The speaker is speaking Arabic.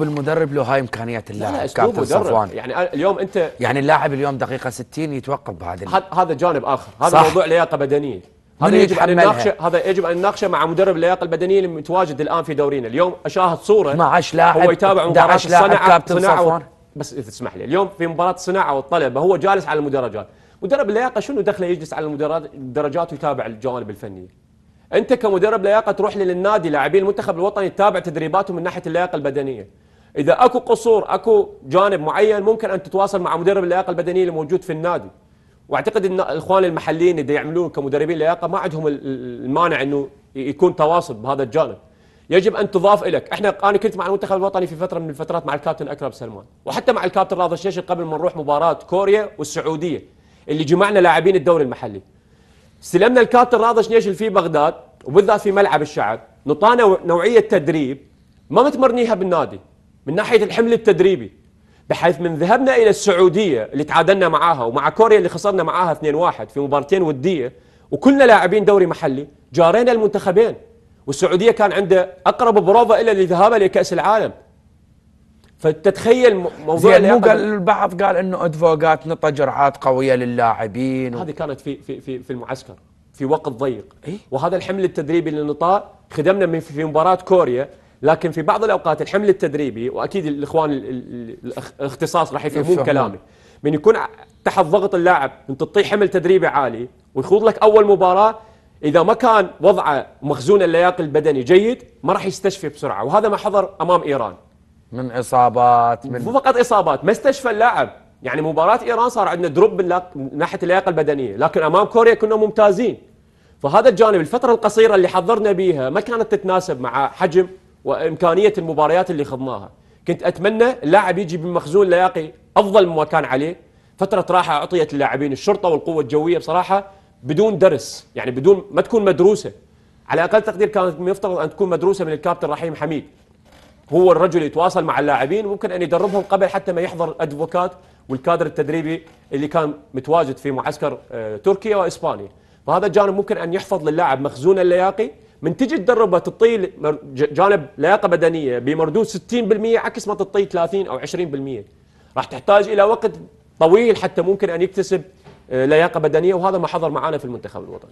المدرب له هاي امكانيات اللاعب كابتن مدرب صفوان. يعني آه، اليوم انت يعني اللاعب اليوم دقيقه 60 يتوقف بهذا هذا جانب اخر هذا صح. موضوع لياقه بدنيه هذا يجب ان نناقشه هذا يجب ان نناقشه مع مدرب اللياقه البدنيه اللي متواجد الان في دورينا اليوم اشاهد صوره 12 لاعب هو يتابع مباراه الصنعه كابتن صفوان بس اذا تسمح لي اليوم في مباراه الصناعه والطلبه هو جالس على المدرجات مدرب اللياقه شنو دخله يجلس على المدرجات ويتابع الجوانب الفنيه انت كمدرب لياقه تروح للنادي لاعبين المنتخب الوطني تتابع تدريباتهم من ناحيه اللياقه البدنيه اذا اكو قصور اكو جانب معين ممكن ان تتواصل مع مدرب اللياقه البدنيه اللي موجود في النادي واعتقد ان الاخوان المحليين اللي يعملون كمدربين لياقه ما عندهم المانع انه يكون تواصل بهذا الجانب يجب ان تضاف لك احنا انا كنت مع المنتخب الوطني في فتره من الفترات مع الكابتن اكرم سلمان وحتى مع الكابتن راضي الشيش قبل ما نروح مباراه كوريا والسعوديه اللي جمعنا لاعبين الدوري المحلي استلمنا الكابتن راضي الشيش في بغداد وبالذات في ملعب الشعب نطانا نوعيه تدريب ما متمرنيها بالنادي من ناحية الحمل التدريبي بحيث من ذهبنا إلى السعودية اللي تعادلنا معاها ومع كوريا اللي خسرنا معاها 2-1 في مبارتين ودية وكلنا لاعبين دوري محلي جارينا المنتخبين والسعودية كان عنده أقرب بروفة إلى الذهاب لكأس العالم فتتخيل موضوع زين مو قال البعض قال انه ادفوكات نطى جرعات قويه للاعبين هذه كانت في في في, في المعسكر في وقت ضيق إيه؟ وهذا الحمل التدريبي اللي نطاه خدمنا في مباراه كوريا لكن في بعض الاوقات الحمل التدريبي واكيد الاخوان الاختصاص راح يفهمون كلامي من يكون تحت ضغط اللاعب انت تطيح حمل تدريبي عالي ويخوض لك اول مباراه اذا ما كان وضعه مخزون اللياقه البدني جيد ما راح يستشفي بسرعه وهذا ما حضر امام ايران من اصابات من مو فقط اصابات ما استشفى اللاعب يعني مباراه ايران صار عندنا دروب من ناحيه اللياقه البدنيه لكن امام كوريا كنا ممتازين فهذا الجانب الفتره القصيره اللي حضرنا بيها ما كانت تتناسب مع حجم وامكانيه المباريات اللي خضناها كنت اتمنى اللاعب يجي بمخزون لياقي افضل مما كان عليه فتره راحه اعطيت اللاعبين الشرطه والقوه الجويه بصراحه بدون درس يعني بدون ما تكون مدروسه على اقل تقدير كانت يفترض ان تكون مدروسه من الكابتن رحيم حميد هو الرجل يتواصل مع اللاعبين ممكن ان يدربهم قبل حتى ما يحضر الادفوكات والكادر التدريبي اللي كان متواجد في معسكر آه، تركيا واسبانيا فهذا الجانب ممكن ان يحفظ للاعب مخزون اللياقي من تجي تدربها تطي جانب لياقه بدنيه بمردود 60% عكس ما تطي 30 او 20% راح تحتاج الى وقت طويل حتى ممكن ان يكتسب آه، لياقه بدنيه وهذا ما حضر معنا في المنتخب الوطني